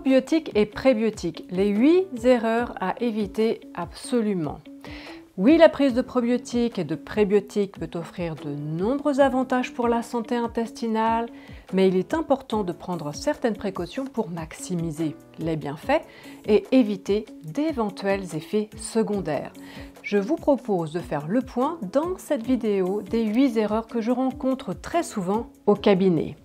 probiotiques et prébiotiques, les 8 erreurs à éviter absolument. Oui, la prise de probiotiques et de prébiotiques peut offrir de nombreux avantages pour la santé intestinale, mais il est important de prendre certaines précautions pour maximiser les bienfaits et éviter d'éventuels effets secondaires. Je vous propose de faire le point dans cette vidéo des 8 erreurs que je rencontre très souvent au cabinet.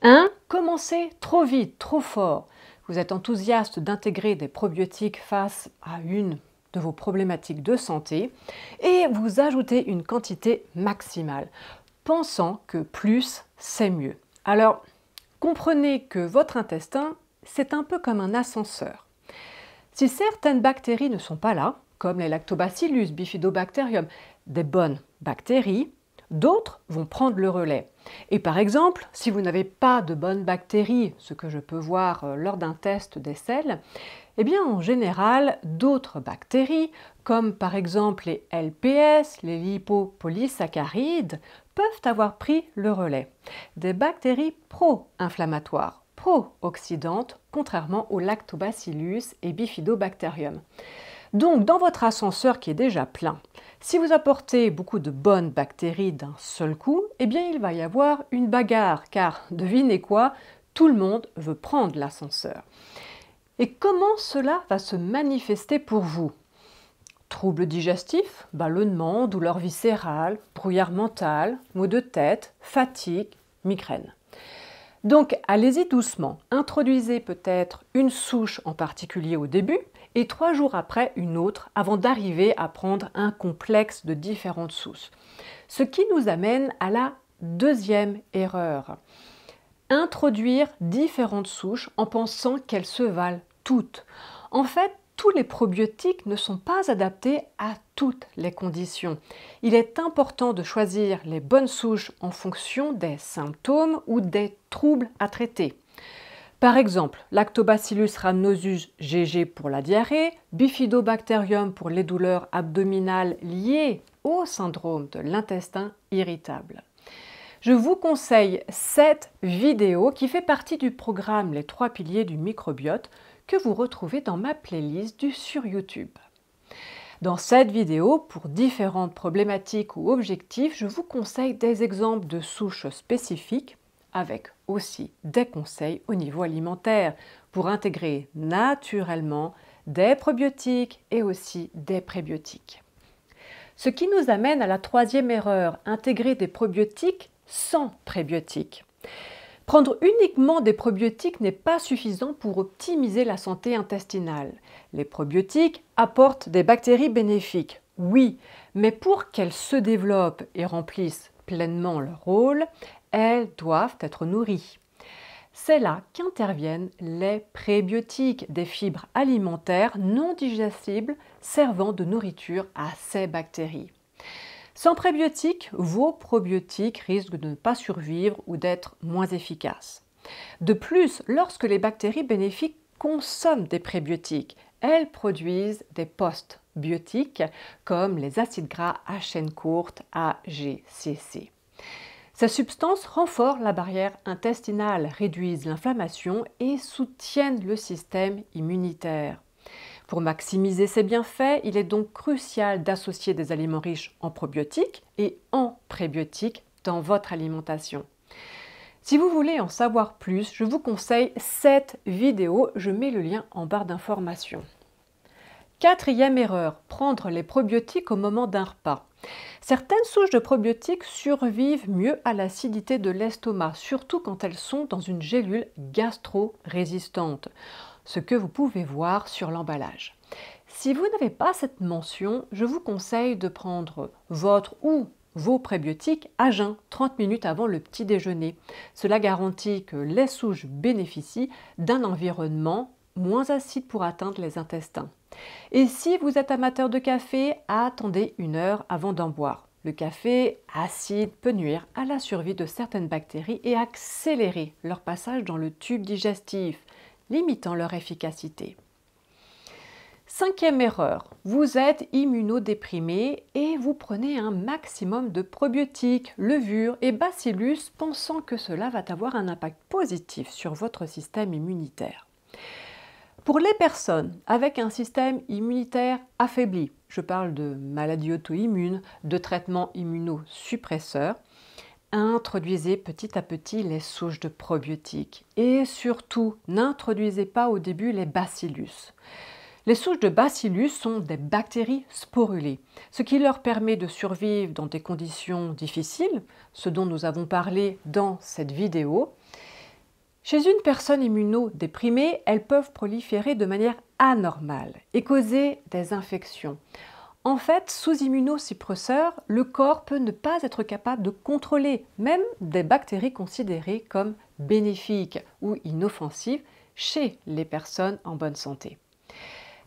1 commencez trop vite, trop fort, vous êtes enthousiaste d'intégrer des probiotiques face à une de vos problématiques de santé, et vous ajoutez une quantité maximale, pensant que plus, c'est mieux. Alors, comprenez que votre intestin, c'est un peu comme un ascenseur. Si certaines bactéries ne sont pas là, comme les lactobacillus, bifidobacterium, des bonnes bactéries, d'autres vont prendre le relais. Et par exemple, si vous n'avez pas de bonnes bactéries, ce que je peux voir euh, lors d'un test des selles, eh bien en général, d'autres bactéries, comme par exemple les LPS, les lipopolysaccharides, peuvent avoir pris le relais. Des bactéries pro-inflammatoires, pro-oxydantes, contrairement aux lactobacillus et bifidobacterium. Donc dans votre ascenseur qui est déjà plein, si vous apportez beaucoup de bonnes bactéries d'un seul coup, eh bien il va y avoir une bagarre, car devinez quoi, tout le monde veut prendre l'ascenseur. Et comment cela va se manifester pour vous Troubles digestifs, ballonnements, douleurs viscérales, brouillard mental, maux de tête, fatigue, migraine. Donc allez-y doucement, introduisez peut-être une souche en particulier au début, et trois jours après une autre avant d'arriver à prendre un complexe de différentes souches. Ce qui nous amène à la deuxième erreur. Introduire différentes souches en pensant qu'elles se valent toutes. En fait, tous les probiotiques ne sont pas adaptés à toutes les conditions. Il est important de choisir les bonnes souches en fonction des symptômes ou des troubles à traiter. Par exemple, lactobacillus rhamnosus GG pour la diarrhée, bifidobacterium pour les douleurs abdominales liées au syndrome de l'intestin irritable. Je vous conseille cette vidéo qui fait partie du programme Les trois piliers du microbiote que vous retrouvez dans ma playlist du sur YouTube. Dans cette vidéo, pour différentes problématiques ou objectifs, je vous conseille des exemples de souches spécifiques avec aussi des conseils au niveau alimentaire pour intégrer naturellement des probiotiques et aussi des prébiotiques. Ce qui nous amène à la troisième erreur, intégrer des probiotiques sans prébiotiques. Prendre uniquement des probiotiques n'est pas suffisant pour optimiser la santé intestinale. Les probiotiques apportent des bactéries bénéfiques, oui, mais pour qu'elles se développent et remplissent pleinement leur rôle, elles doivent être nourries. C'est là qu'interviennent les prébiotiques, des fibres alimentaires non digestibles servant de nourriture à ces bactéries. Sans prébiotiques, vos probiotiques risquent de ne pas survivre ou d'être moins efficaces. De plus, lorsque les bactéries bénéfiques consomment des prébiotiques, elles produisent des postbiotiques comme les acides gras à chaîne courte AGCC. Sa substance renforce la barrière intestinale, réduit l'inflammation et soutient le système immunitaire. Pour maximiser ses bienfaits, il est donc crucial d'associer des aliments riches en probiotiques et en prébiotiques dans votre alimentation. Si vous voulez en savoir plus, je vous conseille cette vidéo, je mets le lien en barre d'information. Quatrième erreur, prendre les probiotiques au moment d'un repas. Certaines souches de probiotiques survivent mieux à l'acidité de l'estomac, surtout quand elles sont dans une gélule gastro-résistante, ce que vous pouvez voir sur l'emballage. Si vous n'avez pas cette mention, je vous conseille de prendre votre ou vos prébiotiques à jeun 30 minutes avant le petit déjeuner. Cela garantit que les souches bénéficient d'un environnement moins acide pour atteindre les intestins. Et si vous êtes amateur de café, attendez une heure avant d'en boire. Le café acide peut nuire à la survie de certaines bactéries et accélérer leur passage dans le tube digestif, limitant leur efficacité. Cinquième erreur, vous êtes immunodéprimé et vous prenez un maximum de probiotiques, levures et bacillus pensant que cela va avoir un impact positif sur votre système immunitaire. Pour les personnes avec un système immunitaire affaibli, je parle de maladies auto-immunes, de traitements immunosuppresseurs, introduisez petit à petit les souches de probiotiques et surtout n'introduisez pas au début les bacillus. Les souches de bacillus sont des bactéries sporulées, ce qui leur permet de survivre dans des conditions difficiles, ce dont nous avons parlé dans cette vidéo, chez une personne immunodéprimée, elles peuvent proliférer de manière anormale et causer des infections. En fait, sous immunosuppresseur, le corps peut ne pas être capable de contrôler même des bactéries considérées comme bénéfiques ou inoffensives chez les personnes en bonne santé.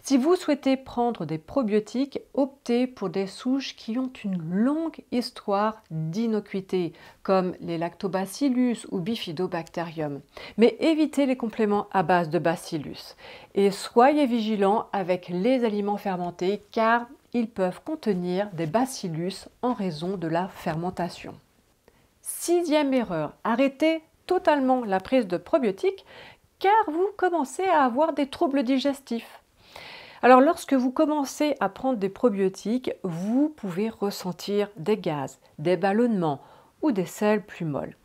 Si vous souhaitez prendre des probiotiques, optez pour des souches qui ont une longue histoire d'innocuité, comme les lactobacillus ou bifidobacterium. Mais évitez les compléments à base de bacillus. Et soyez vigilants avec les aliments fermentés, car ils peuvent contenir des bacillus en raison de la fermentation. Sixième erreur, arrêtez totalement la prise de probiotiques car vous commencez à avoir des troubles digestifs. Alors lorsque vous commencez à prendre des probiotiques, vous pouvez ressentir des gaz, des ballonnements ou des selles plus molles.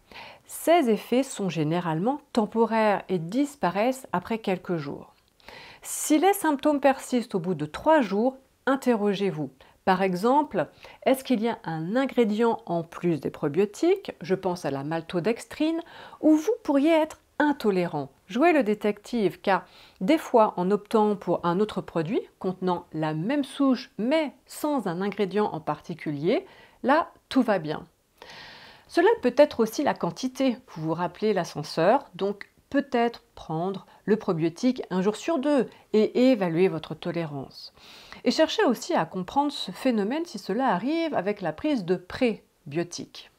Ces effets sont généralement temporaires et disparaissent après quelques jours. Si les symptômes persistent au bout de trois jours, interrogez-vous. Par exemple, est-ce qu'il y a un ingrédient en plus des probiotiques, je pense à la maltodextrine, où vous pourriez être intolérant. Jouez le détective car des fois en optant pour un autre produit contenant la même souche mais sans un ingrédient en particulier, là tout va bien. Cela peut être aussi la quantité. Vous vous rappelez l'ascenseur, donc peut-être prendre le probiotique un jour sur deux et évaluer votre tolérance. Et cherchez aussi à comprendre ce phénomène si cela arrive avec la prise de prébiotiques.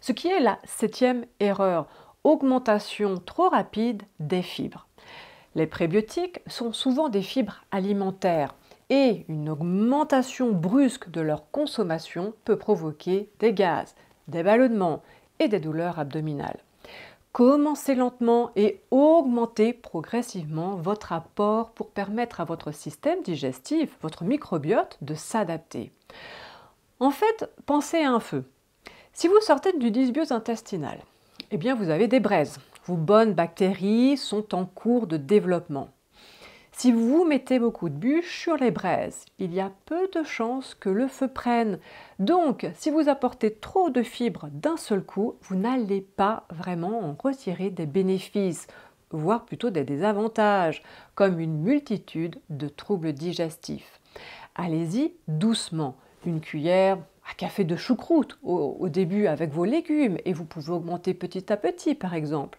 Ce qui est la septième erreur augmentation trop rapide des fibres. Les prébiotiques sont souvent des fibres alimentaires et une augmentation brusque de leur consommation peut provoquer des gaz, des ballonnements et des douleurs abdominales. Commencez lentement et augmentez progressivement votre apport pour permettre à votre système digestif, votre microbiote, de s'adapter. En fait, pensez à un feu. Si vous sortez du dysbiose intestinal, eh bien, vous avez des braises. Vos bonnes bactéries sont en cours de développement. Si vous mettez beaucoup de bûches sur les braises, il y a peu de chances que le feu prenne. Donc, si vous apportez trop de fibres d'un seul coup, vous n'allez pas vraiment en retirer des bénéfices, voire plutôt des désavantages, comme une multitude de troubles digestifs. Allez-y doucement. Une cuillère, à café de choucroute au, au, début avec vos légumes et vous pouvez augmenter petit à petit par exemple.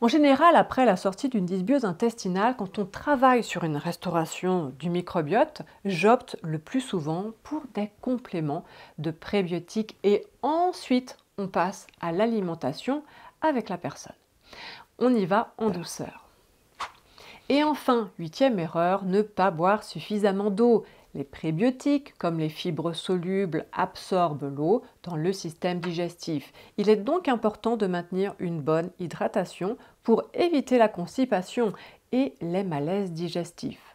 En général, après la sortie d'une dysbiose intestinale, quand on travaille sur une restauration du microbiote, j'opte le plus souvent pour des compléments de prébiotiques et ensuite on passe à l'alimentation avec la personne. On y va en douceur. Et enfin, huitième erreur, ne pas boire suffisamment d'eau. Les prébiotiques, comme les fibres solubles, absorbent l'eau dans le système digestif. Il est donc important de maintenir une bonne hydratation pour éviter la constipation et les malaises digestifs.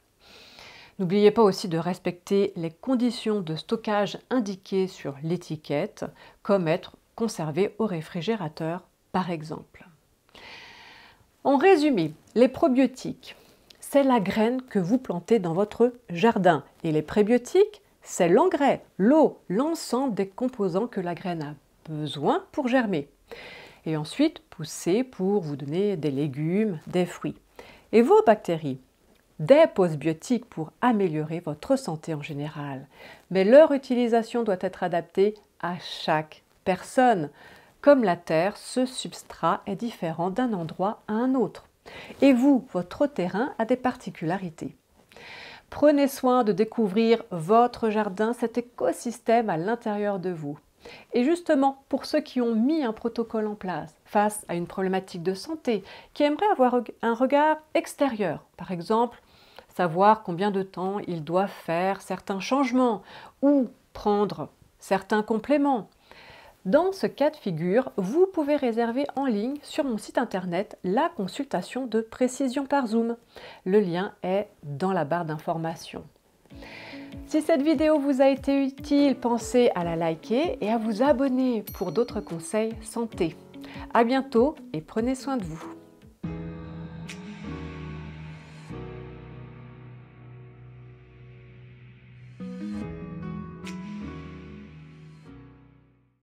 N'oubliez pas aussi de respecter les conditions de stockage indiquées sur l'étiquette, comme être conservé au réfrigérateur par exemple. En résumé, les probiotiques c'est la graine que vous plantez dans votre jardin. Et les prébiotiques, c'est l'engrais, l'eau, l'ensemble des composants que la graine a besoin pour germer. Et ensuite, pousser pour vous donner des légumes, des fruits. Et vos bactéries des postbiotiques pour améliorer votre santé en général. Mais leur utilisation doit être adaptée à chaque personne. Comme la Terre, ce substrat est différent d'un endroit à un autre. Et vous, votre terrain a des particularités. Prenez soin de découvrir votre jardin, cet écosystème à l'intérieur de vous. Et justement, pour ceux qui ont mis un protocole en place face à une problématique de santé, qui aimeraient avoir un regard extérieur, par exemple, savoir combien de temps ils doivent faire certains changements ou prendre certains compléments, dans ce cas de figure, vous pouvez réserver en ligne sur mon site internet la consultation de précision par Zoom. Le lien est dans la barre d'information. Si cette vidéo vous a été utile, pensez à la liker et à vous abonner pour d'autres conseils santé. A bientôt et prenez soin de vous.